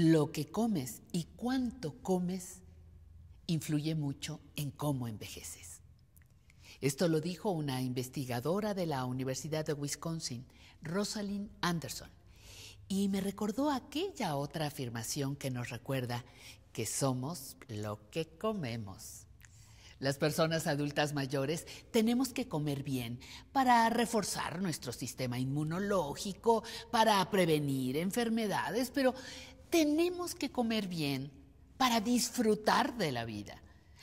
lo que comes y cuánto comes influye mucho en cómo envejeces. Esto lo dijo una investigadora de la Universidad de Wisconsin, Rosalind Anderson, y me recordó aquella otra afirmación que nos recuerda que somos lo que comemos. Las personas adultas mayores tenemos que comer bien para reforzar nuestro sistema inmunológico, para prevenir enfermedades, pero tenemos que comer bien para disfrutar de la vida,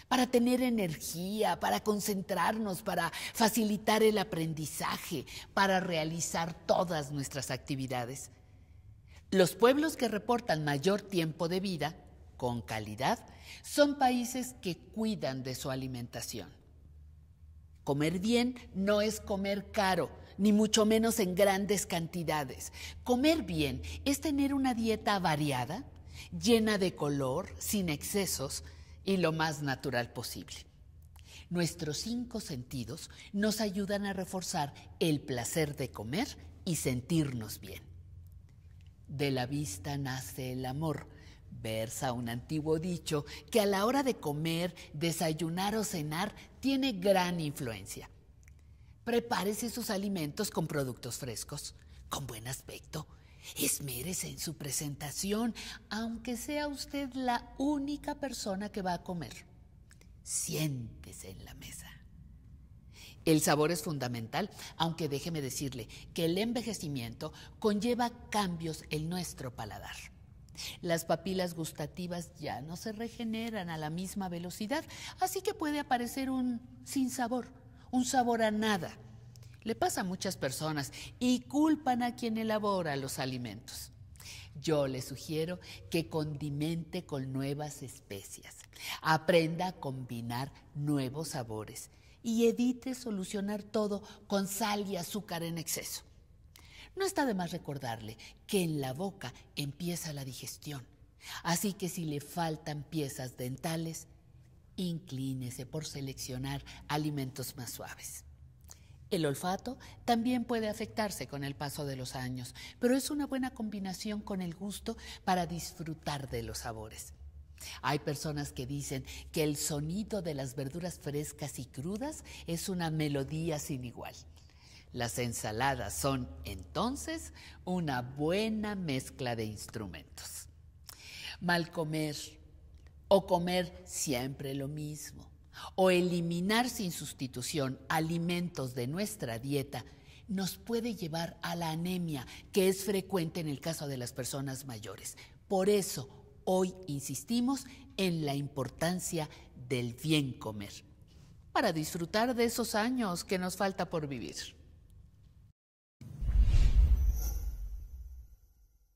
para tener energía, para concentrarnos, para facilitar el aprendizaje, para realizar todas nuestras actividades. Los pueblos que reportan mayor tiempo de vida, con calidad, son países que cuidan de su alimentación. Comer bien no es comer caro, ni mucho menos en grandes cantidades. Comer bien es tener una dieta variada, llena de color, sin excesos y lo más natural posible. Nuestros cinco sentidos nos ayudan a reforzar el placer de comer y sentirnos bien. De la vista nace el amor. Versa un antiguo dicho que a la hora de comer, desayunar o cenar tiene gran influencia. Prepárese sus alimentos con productos frescos, con buen aspecto. Esmérese en su presentación, aunque sea usted la única persona que va a comer. Siéntese en la mesa. El sabor es fundamental, aunque déjeme decirle que el envejecimiento conlleva cambios en nuestro paladar. Las papilas gustativas ya no se regeneran a la misma velocidad, así que puede aparecer un sinsabor un sabor a nada. Le pasa a muchas personas y culpan a quien elabora los alimentos. Yo le sugiero que condimente con nuevas especias, aprenda a combinar nuevos sabores y evite solucionar todo con sal y azúcar en exceso. No está de más recordarle que en la boca empieza la digestión, así que si le faltan piezas dentales, Inclínese por seleccionar alimentos más suaves. El olfato también puede afectarse con el paso de los años, pero es una buena combinación con el gusto para disfrutar de los sabores. Hay personas que dicen que el sonido de las verduras frescas y crudas es una melodía sin igual. Las ensaladas son entonces una buena mezcla de instrumentos. Mal comer, o comer siempre lo mismo, o eliminar sin sustitución alimentos de nuestra dieta, nos puede llevar a la anemia, que es frecuente en el caso de las personas mayores. Por eso, hoy insistimos en la importancia del bien comer, para disfrutar de esos años que nos falta por vivir.